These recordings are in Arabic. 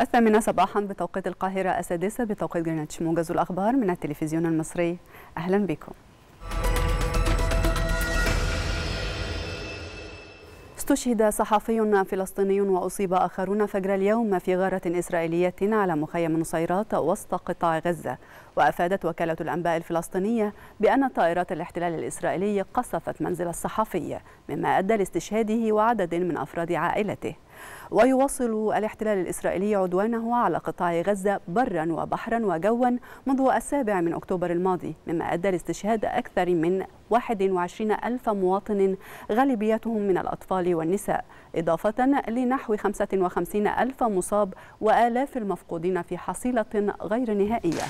الثامنة صباحا بتوقيت القاهرة السادسة بتوقيت جرينتش موجز الأخبار من التلفزيون المصري أهلا بكم استشهد صحفي فلسطيني وأصيب آخرون فجر اليوم في غارة إسرائيلية على مخيم نصيرات وسط قطاع غزة وأفادت وكالة الأنباء الفلسطينية بأن طائرات الاحتلال الإسرائيلي قصفت منزل الصحفي مما أدى لاستشهاده وعدد من أفراد عائلته ويواصل الاحتلال الإسرائيلي عدوانه على قطاع غزة برا وبحرا وجوا منذ السابع من أكتوبر الماضي مما أدى لاستشهاد أكثر من 21 ألف مواطن غالبيتهم من الأطفال والنساء إضافة لنحو 55 ألف مصاب وآلاف المفقودين في حصيلة غير نهائية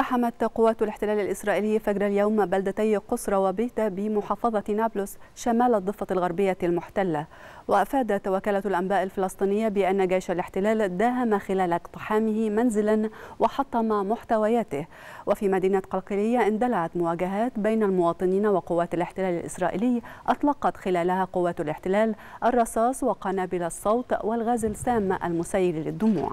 اقتحمت قوات الاحتلال الإسرائيلي فجر اليوم بلدتي قصرى وبيتا بمحافظة نابلس شمال الضفة الغربية المحتلة وأفادت وكالة الأنباء الفلسطينية بأن جيش الاحتلال داهم خلال اقتحامه منزلا وحطم محتوياته وفي مدينة قلقلية اندلعت مواجهات بين المواطنين وقوات الاحتلال الإسرائيلي أطلقت خلالها قوات الاحتلال الرصاص وقنابل الصوت والغاز السام المسيل للدموع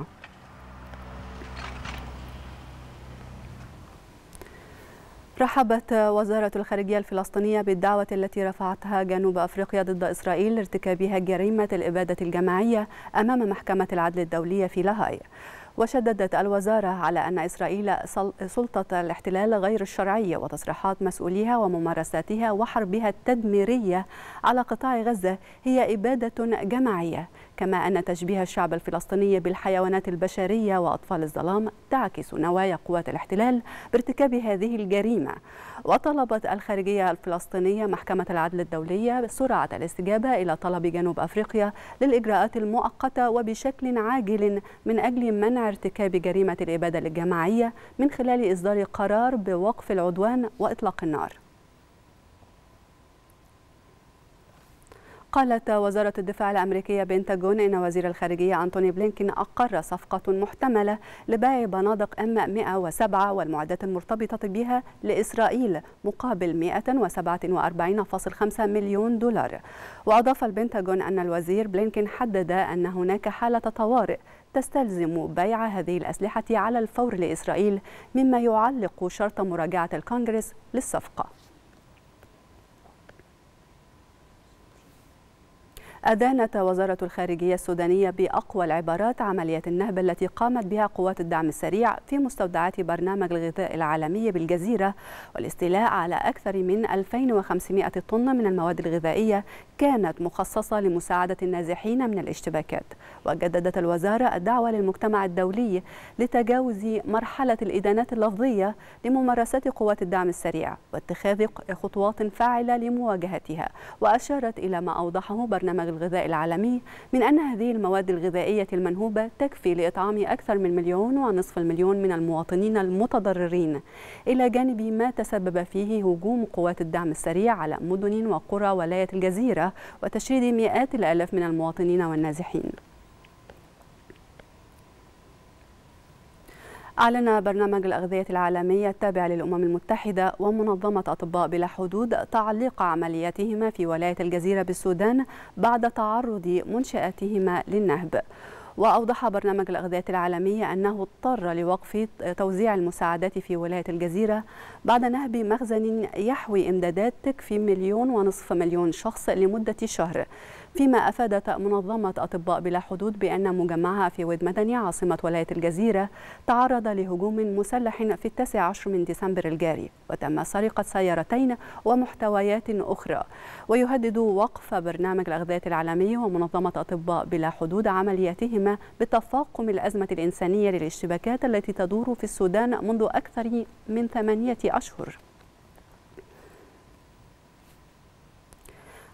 رحبت وزارة الخارجية الفلسطينية بالدعوة التي رفعتها جنوب أفريقيا ضد إسرائيل لارتكابها جريمة الإبادة الجماعية أمام محكمة العدل الدولية في لاهاي وشددت الوزارة على أن إسرائيل سلطة الاحتلال غير الشرعية وتصريحات مسؤوليها وممارساتها وحربها التدميرية على قطاع غزة هي إبادة جماعية كما أن تشبيه الشعب الفلسطيني بالحيوانات البشرية وأطفال الظلام تعكس نوايا قوات الاحتلال بارتكاب هذه الجريمة وطلبت الخارجية الفلسطينية محكمة العدل الدولية بسرعة الاستجابة إلى طلب جنوب أفريقيا للإجراءات المؤقتة وبشكل عاجل من أجل منع ارتكاب جريمة الإبادة الجماعية من خلال إصدار قرار بوقف العدوان وإطلاق النار قالت وزارة الدفاع الأمريكية بنتاجون إن وزير الخارجية أنتوني بلينكين أقر صفقة محتملة لبيع بنادق أم 107 والمعدات المرتبطة بها لإسرائيل مقابل 147.5 مليون دولار وأضاف البنتاجون أن الوزير بلينكين حدد أن هناك حالة طوارئ تستلزم بيع هذه الأسلحة على الفور لإسرائيل مما يعلق شرط مراجعة الكونغرس للصفقة أدانت وزارة الخارجية السودانية بأقوى العبارات عملية النهب التي قامت بها قوات الدعم السريع في مستودعات برنامج الغذاء العالمي بالجزيرة والاستيلاء على أكثر من 2500 طن من المواد الغذائية كانت مخصصة لمساعدة النازحين من الاشتباكات وجددت الوزارة الدعوة للمجتمع الدولي لتجاوز مرحلة الإدانات اللفظية لممارسات قوات الدعم السريع واتخاذ خطوات فاعلة لمواجهتها وأشارت إلى ما أوضحه برنامج الغذاء العالمي من أن هذه المواد الغذائية المنهوبة تكفي لإطعام أكثر من مليون ونصف المليون من المواطنين المتضررين إلى جانب ما تسبب فيه هجوم قوات الدعم السريع على مدن وقرى ولاية الجزيرة وتشريد مئات الآلاف من المواطنين والنازحين أعلن برنامج الأغذية العالمية التابع للأمم المتحدة ومنظمة أطباء بلا حدود تعليق عملياتهما في ولاية الجزيرة بالسودان بعد تعرض منشآتهما للنهب وأوضح برنامج الأغذية العالمية أنه اضطر لوقف توزيع المساعدات في ولاية الجزيرة بعد نهب مخزن يحوي إمدادات تكفي مليون ونصف مليون شخص لمدة شهر فيما أفادت منظمة أطباء بلا حدود بأن مجمعها في ود مدني عاصمة ولاية الجزيرة تعرض لهجوم مسلح في التاسع عشر من ديسمبر الجاري وتم سرقة سيارتين ومحتويات أخرى ويهدد وقف برنامج الأغذية العالمي ومنظمة أطباء بلا حدود عملياتهما بتفاقم الأزمة الإنسانية للاشتباكات التي تدور في السودان منذ أكثر من ثمانية أشهر